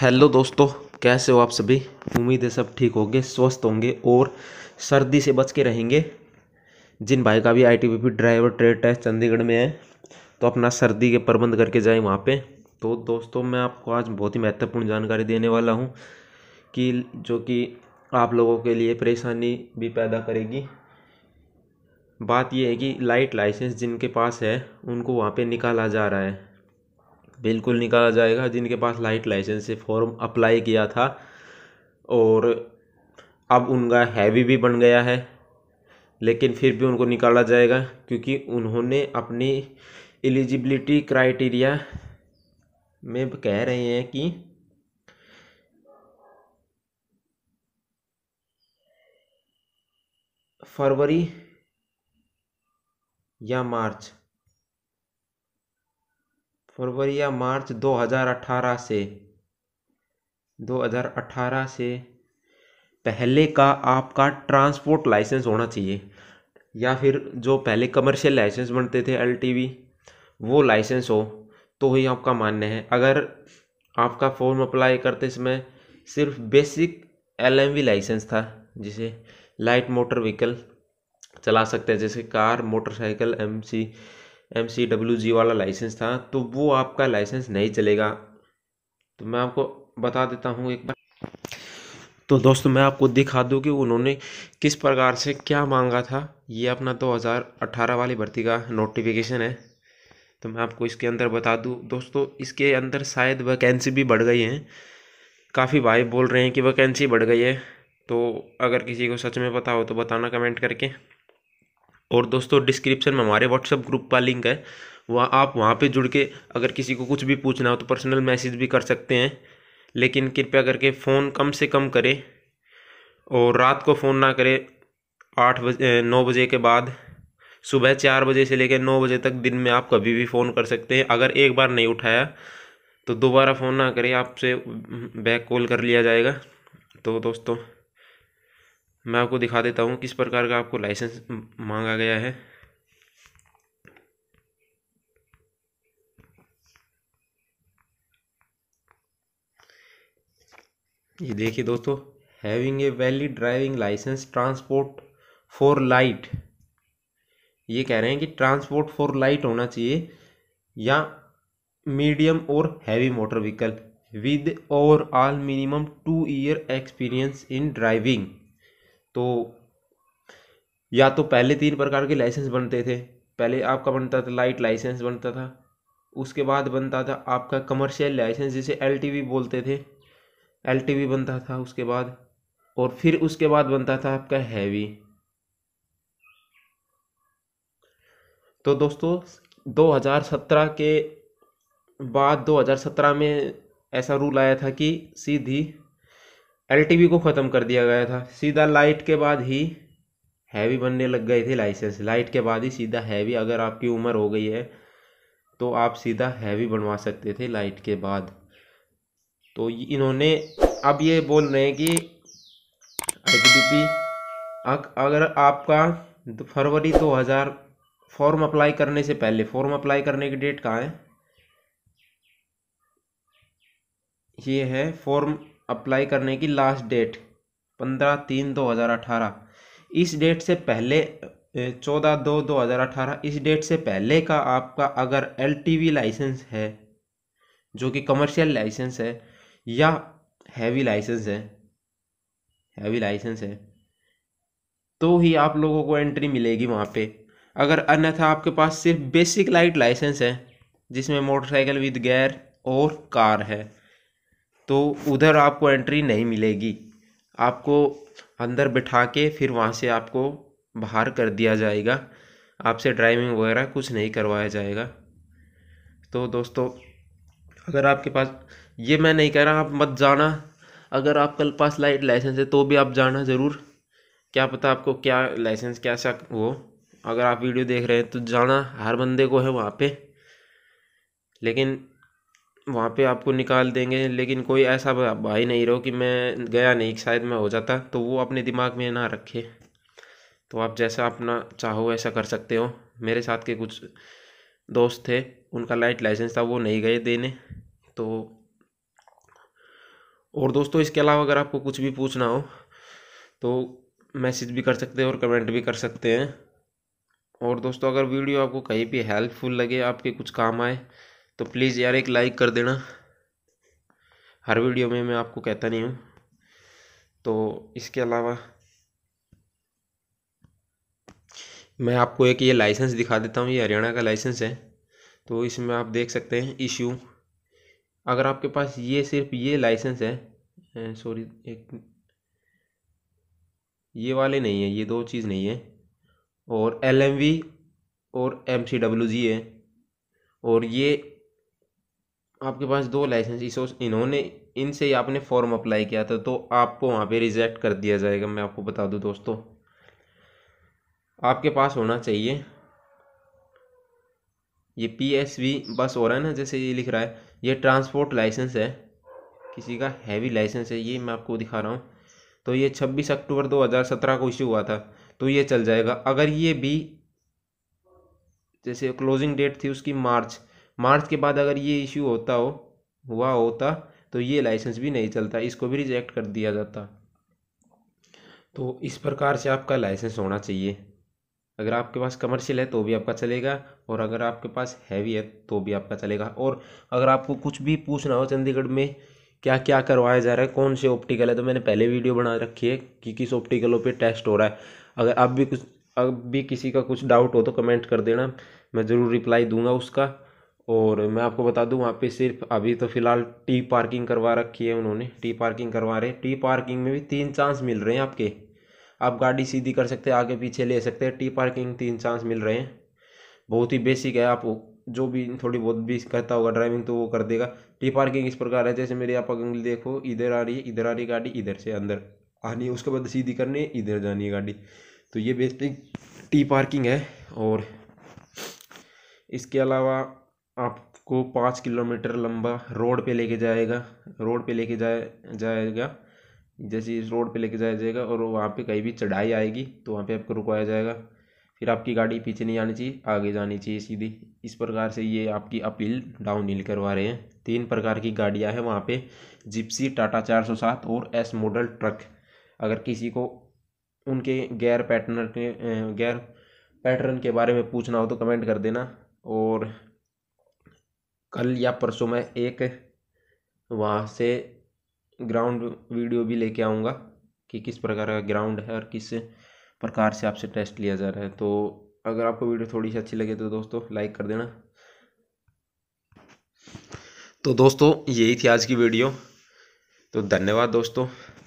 hello दोस्तों कैसे हो आप सभी उम्मीद है सब ठीक होंगे स्वस्थ होंगे और सर्दी से बच के रहेंगे जिन भाई का भी आई ड्राइवर ट्रेड टेस्ट चंडीगढ़ में है तो अपना सर्दी के प्रबंध करके जाए वहाँ पे तो दोस्तों मैं आपको आज बहुत ही महत्वपूर्ण जानकारी देने वाला हूँ कि जो कि आप लोगों के लिए परेशानी भी पैदा करेगी बात यह है कि लाइट लाइसेंस जिनके पास है उनको वहाँ पर निकाला जा रहा है बिल्कुल निकाला जाएगा जिनके पास लाइट लाइसेंस से फॉर्म अप्लाई किया था और अब उनका हैवी भी बन गया है लेकिन फिर भी उनको निकाला जाएगा क्योंकि उन्होंने अपनी एलिजिबिलिटी क्राइटेरिया में कह रहे हैं कि फरवरी या मार्च फरवरी या मार्च 2018 से 2018 से पहले का आपका ट्रांसपोर्ट लाइसेंस होना चाहिए या फिर जो पहले कमर्शियल लाइसेंस बनते थे एल वो लाइसेंस हो तो ही आपका मान्य है अगर आपका फॉर्म अप्लाई करते समय सिर्फ बेसिक एल लाइसेंस था जिसे लाइट मोटर व्हीकल चला सकते हैं जैसे car motorcycle MC M C W G वाला लाइसेंस था तो वो आपका लाइसेंस नहीं चलेगा तो मैं आपको बता देता हूँ एक बार तो दोस्तों मैं आपको दिखा दूँ कि उन्होंने किस प्रकार से क्या मांगा था ये अपना 2018 वाली भर्ती का नोटिफिकेशन है तो मैं आपको इसके अंदर बता दूँ दोस्तों इसके अंदर शायद वैकेंसी भी बढ़ गई हैं काफ़ी भाई बोल रहे हैं कि वैकेंसी बढ़ गई है तो अगर किसी को सच में पता हो तो बताना कमेंट करके और दोस्तों डिस्क्रिप्शन में हमारे व्हाट्सअप ग्रुप का लिंक है वहाँ आप वहाँ पे जुड़ के अगर किसी को कुछ भी पूछना हो तो पर्सनल मैसेज भी कर सकते हैं लेकिन कृपया करके फ़ोन कम से कम करें और रात को फ़ोन ना करें आठ बजे नौ बजे के बाद सुबह चार बजे से लेकर नौ बजे तक दिन में आप कभी भी फ़ोन कर सकते हैं अगर एक बार नहीं उठाया तो दोबारा फ़ोन ना करें आपसे बैक कॉल कर लिया जाएगा तो दोस्तों मैं आपको दिखा देता हूँ किस प्रकार का आपको लाइसेंस मांगा गया है ये देखिए दोस्तों having a valid driving licence transport for light ये कह रहे हैं कि ट्रांसपोर्ट फॉर लाइट होना चाहिए या मीडियम और heavy motor vehicle with overall minimum two year experience in driving तो या तो पहले तीन प्रकार के लाइसेंस बनते थे पहले आपका बनता था लाइट लाइसेंस बनता था उसके बाद बनता था आपका कमर्शियल लाइसेंस जिसे एल बोलते थे एल बनता था उसके बाद और फिर उसके बाद बनता था आपका हैवी तो दोस्तों 2017 के बाद 2017 में ऐसा रूल आया था कि सीधी एल को ख़त्म कर दिया गया था सीधा लाइट के बाद ही हैवी बनने लग गए थे लाइसेंस लाइट के बाद ही सीधा हैवी अगर आपकी उम्र हो गई है तो आप सीधा हैवी बनवा सकते थे लाइट के बाद तो इन्होंने अब ये बोल रहे हैं कि आई अगर आपका फरवरी 2000 फॉर्म अप्लाई करने से पहले फॉर्म अप्लाई करने की डेट कहाँ है ये है फॉर्म अप्लाई करने की लास्ट डेट पंद्रह तीन दो हज़ार अठारह इस डेट से पहले चौदह दो दो हज़ार अठारह इस डेट से पहले का आपका अगर एल टी वी लाइसेंस है जो कि कमर्शियल लाइसेंस है या हैवी लाइसेंस है हैवी लाइसेंस है तो ही आप लोगों को एंट्री मिलेगी वहाँ पे अगर अन्यथा आपके पास सिर्फ बेसिक लाइट लाइसेंस है जिसमें मोटरसाइकिल विद गेयर और कार है तो उधर आपको एंट्री नहीं मिलेगी आपको अंदर बैठा के फिर वहाँ से आपको बाहर कर दिया जाएगा आपसे ड्राइविंग वगैरह कुछ नहीं करवाया जाएगा तो दोस्तों अगर आपके पास ये मैं नहीं कह रहा आप मत जाना अगर आपके पास लाइट लाइसेंस है तो भी आप जाना ज़रूर क्या पता आपको क्या लाइसेंस क्या सा वो अगर आप वीडियो देख रहे हैं तो जाना हर बंदे को है वहाँ पे लेकिन वहाँ पे आपको निकाल देंगे लेकिन कोई ऐसा भाई नहीं रहो कि मैं गया नहीं शायद मैं हो जाता तो वो अपने दिमाग में ना रखे तो आप जैसा अपना चाहो ऐसा कर सकते हो मेरे साथ के कुछ दोस्त थे उनका लाइट लाइसेंस था वो नहीं गए देने तो और दोस्तों इसके अलावा अगर आपको कुछ भी पूछना हो तो मैसेज भी कर सकते हैं और कमेंट भी कर सकते हैं और दोस्तों अगर वीडियो आपको कहीं भी हेल्पफुल लगे आपके कुछ काम आए तो प्लीज़ यार एक लाइक कर देना हर वीडियो में मैं आपको कहता नहीं हूँ तो इसके अलावा मैं आपको एक ये लाइसेंस दिखा देता हूँ ये हरियाणा का लाइसेंस है तो इसमें आप देख सकते हैं इशू अगर आपके पास ये सिर्फ ये लाइसेंस है सॉरी एक ये वाले नहीं है ये दो चीज़ नहीं है और एल और एम सी डब्ल्यू जी है और ये आपके पास दो लाइसेंस इस इन्होंने इनसे ही आपने फॉर्म अप्लाई किया था तो आपको वहाँ पे रिजेक्ट कर दिया जाएगा मैं आपको बता दूँ दोस्तों आपके पास होना चाहिए ये पी एस वी बस हो रहा है ना जैसे ये लिख रहा है ये ट्रांसपोर्ट लाइसेंस है किसी का हैवी लाइसेंस है ये मैं आपको दिखा रहा हूँ तो ये छब्बीस अक्टूबर दो हज़ार सत्रह को इशू हुआ था तो ये चल जाएगा अगर ये भी जैसे क्लोजिंग डेट थी उसकी मार्च मार्च के बाद अगर ये इश्यू होता हो हुआ होता तो ये लाइसेंस भी नहीं चलता इसको भी रिजेक्ट कर दिया जाता तो इस प्रकार से आपका लाइसेंस होना चाहिए अगर आपके पास कमर्शियल है तो भी आपका चलेगा और अगर आपके पास हैवी है तो भी आपका चलेगा और अगर आपको कुछ भी पूछना हो चंडीगढ़ में क्या क्या करवाया जा रहा है कौन से ऑप्टिकल है तो मैंने पहले वीडियो बना रखी है कि किस ऑप्टिकलों पे टेस्ट हो रहा है अगर आप भी कुछ अब भी किसी का कुछ डाउट हो तो कमेंट कर देना मैं ज़रूर रिप्लाई दूंगा उसका और मैं आपको बता दूं वहाँ पे सिर्फ अभी तो फ़िलहाल टी पार्किंग करवा रखी है उन्होंने टी पार्किंग करवा रहे हैं टी पार्किंग में भी तीन चांस मिल रहे हैं आपके आप गाड़ी सीधी कर सकते हैं आगे पीछे ले सकते हैं टी पार्किंग तीन चांस मिल रहे हैं बहुत ही बेसिक है आप जो भी थोड़ी बहुत भी करता होगा ड्राइविंग तो वो कर देगा टी पार्किंग इस प्रकार है जैसे मेरी आप अंगली देखो इधर आ रही है इधर आ रही गाड़ी इधर से अंदर आनी है उसके बाद सीधी करनी है इधर जानी है गाड़ी तो ये बेसिक टी पार्किंग है और इसके अलावा आपको पाँच किलोमीटर लंबा रोड पे लेके जाएगा रोड पे लेके जाया जाएगा जैसे इस रोड पे लेके जाया जाएगा और वहाँ पे कहीं भी चढ़ाई आएगी तो वहाँ पे आपको रुकवाया जाएगा फिर आपकी गाड़ी पीछे नहीं आनी चाहिए आगे जानी चाहिए सीधी इस प्रकार से ये आपकी अपील डाउन हिल करवा रहे हैं तीन प्रकार की गाड़ियाँ हैं वहाँ पर जिप्सी टाटा चार सौ सात और एस मॉडल ट्रक अगर किसी को उनके गैर पैटर्नर के गैर पैटर्न के बारे में पूछना हो तो कमेंट कर देना और कल या परसों मैं एक वहाँ से ग्राउंड वीडियो भी लेके आऊँगा कि किस प्रकार का ग्राउंड है और किस प्रकार से आपसे टेस्ट लिया जा रहा है तो अगर आपको वीडियो थोड़ी सी अच्छी लगे तो दोस्तों लाइक कर देना तो दोस्तों यही थी आज की वीडियो तो धन्यवाद दोस्तों